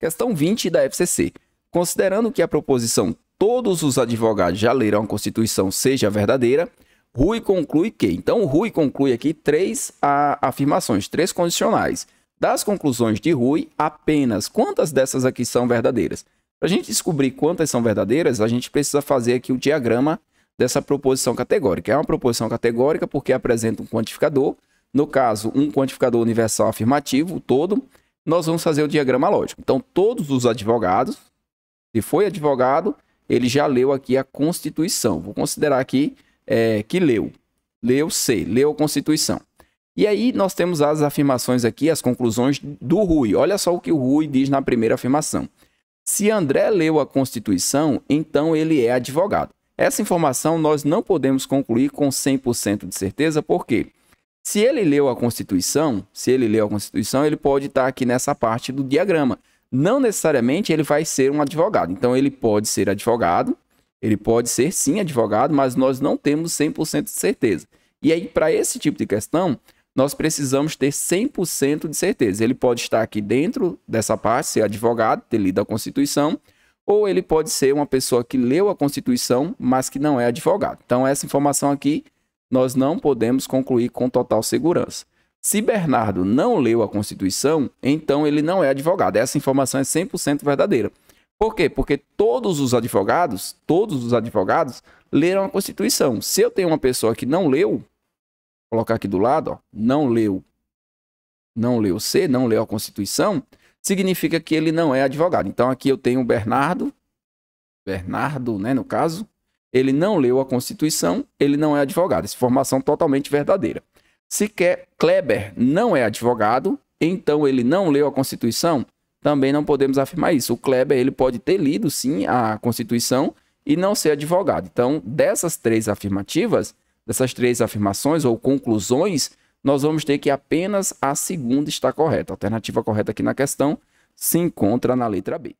Questão 20 da FCC. Considerando que a proposição todos os advogados já leram a Constituição seja verdadeira, Rui conclui que. Então, Rui conclui aqui três a, afirmações, três condicionais das conclusões de Rui apenas quantas dessas aqui são verdadeiras. Para a gente descobrir quantas são verdadeiras, a gente precisa fazer aqui o diagrama dessa proposição categórica. É uma proposição categórica porque apresenta um quantificador, no caso, um quantificador universal afirmativo, o todo. Nós vamos fazer o diagrama lógico. Então, todos os advogados, se foi advogado, ele já leu aqui a Constituição. Vou considerar aqui é, que leu. Leu C, leu a Constituição. E aí nós temos as afirmações aqui, as conclusões do Rui. Olha só o que o Rui diz na primeira afirmação. Se André leu a Constituição, então ele é advogado. Essa informação nós não podemos concluir com 100% de certeza, porque se ele leu a Constituição, se ele leu a Constituição, ele pode estar aqui nessa parte do diagrama. Não necessariamente ele vai ser um advogado. Então ele pode ser advogado, ele pode ser sim advogado, mas nós não temos 100% de certeza. E aí para esse tipo de questão, nós precisamos ter 100% de certeza. Ele pode estar aqui dentro dessa parte, ser advogado, ter lido a Constituição, ou ele pode ser uma pessoa que leu a Constituição, mas que não é advogado. Então, essa informação aqui nós não podemos concluir com total segurança. Se Bernardo não leu a Constituição, então ele não é advogado. Essa informação é 100% verdadeira. Por quê? Porque todos os advogados, todos os advogados leram a Constituição. Se eu tenho uma pessoa que não leu, colocar aqui do lado, ó, não leu, não leu C, não leu a Constituição, significa que ele não é advogado. Então aqui eu tenho o Bernardo, Bernardo, né, no caso, ele não leu a Constituição, ele não é advogado. Essa informação totalmente verdadeira. Se Kleber não é advogado, então ele não leu a Constituição, também não podemos afirmar isso. O Kleber ele pode ter lido sim a Constituição e não ser advogado. Então, dessas três afirmativas, dessas três afirmações ou conclusões, nós vamos ter que apenas a segunda está correta. A alternativa correta aqui na questão se encontra na letra B.